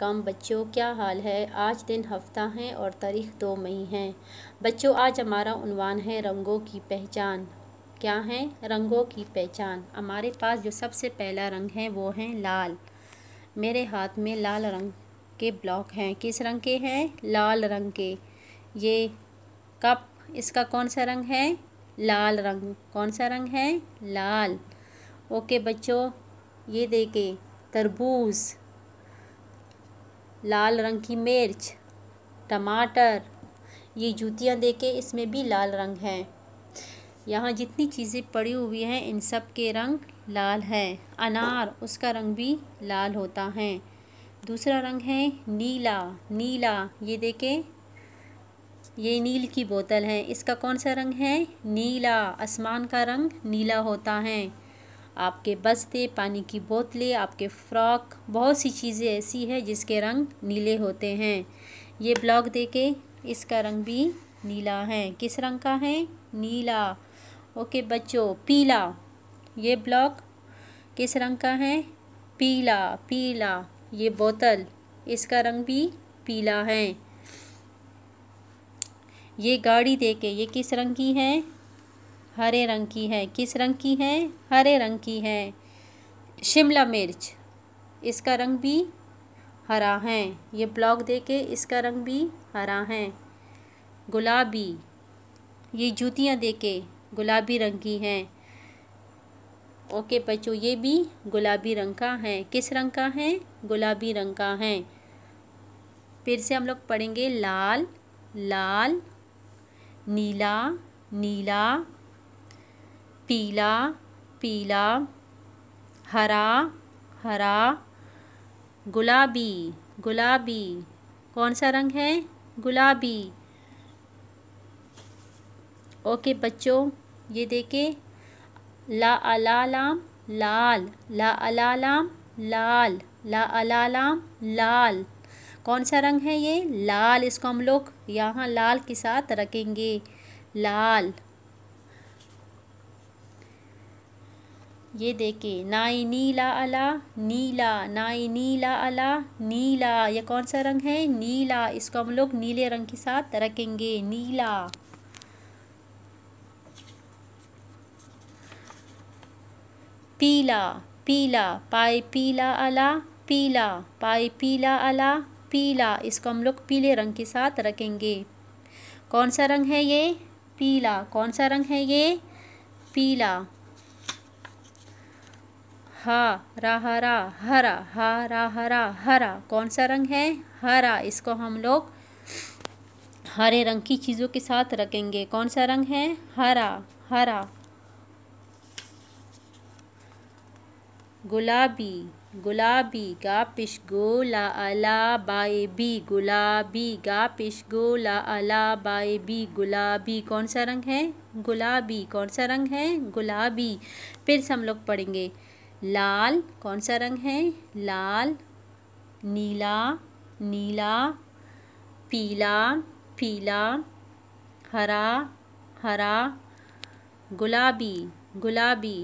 कम बच्चों क्या हाल है आज दिन हफ्ता है और तारीख दो मई है बच्चों आज हमारा उनवान है रंगों की पहचान क्या है रंगों की पहचान हमारे पास जो सबसे पहला रंग है वो है लाल मेरे हाथ में लाल रंग के ब्लॉक हैं किस रंग के हैं लाल रंग के ये कप इसका कौन सा रंग है लाल रंग कौन सा रंग है लाल ओके बच्चों ये देखे तरबूज़ लाल रंग की मिर्च टमाटर ये जूतियाँ देखें इसमें भी लाल रंग है यहाँ जितनी चीज़ें पड़ी हुई हैं इन सब के रंग लाल है अनार उसका रंग भी लाल होता है दूसरा रंग है नीला नीला ये देखें ये नील की बोतल है इसका कौन सा रंग है नीला आसमान का रंग नीला होता है आपके बस्ते पानी की बोतलें आपके फ्रॉक बहुत सी चीज़ें ऐसी हैं जिसके रंग नीले होते हैं ये ब्लॉक देखे इसका रंग भी नीला है किस रंग का है नीला ओके बच्चों पीला ये ब्लॉक किस रंग का है पीला पीला ये बोतल इसका रंग भी पीला है ये गाड़ी देखे ये किस रंग की है हरे रंग की है किस रंग की है हरे रंग की है शिमला मिर्च इसका रंग भी हरा है ये ब्लॉक देके इसका रंग भी हरा है गुलाबी ये जूतियाँ देके गुलाबी रंग की हैं ओके बच्चों ये भी गुलाबी रंग का है किस रंग का है गुलाबी रंग का है फिर से हम लोग पढ़ेंगे लाल लाल नीला नीला पीला पीला हरा हरा गुलाबी गुलाबी कौन सा रंग है गुलाबी ओके बच्चों ये देखे ला लाम लाल ला लाम लाल ला लाम लाल कौन सा रंग है ये लाल इसको हम लोग यहाँ लाल के साथ रखेंगे लाल ये देखिए नाई नीला अला नीला नाई नीला अला नीला ये कौन सा रंग है नीला इसको हम लोग नीले रंग के साथ रखेंगे नीला पीला पीला पाए पीला अला पीला पाए पीला अला पीला इसको हम लोग पीले रंग के साथ रखेंगे कौन सा रंग है ये पीला कौन सा रंग है ये पीला हा रा हरा हरा हा रा हरा हरा कौन सा रंग है हरा इसको हम लोग हरे रंग की चीज़ों के साथ रखेंगे कौन सा रंग है हरा हरा गुलाबी गुलाबी गा पिश गो ला अला बाए बी गुलाबी गा पिश गो ला अला बाए बी गुलाबी कौन सा रंग है गुलाबी कौन सा रंग है गुलाबी फिर से हम लोग पढ़ेंगे लाल कौन सा रंग है लाल नीला नीला पीला पीला हरा हरा गुलाबी गुलाबी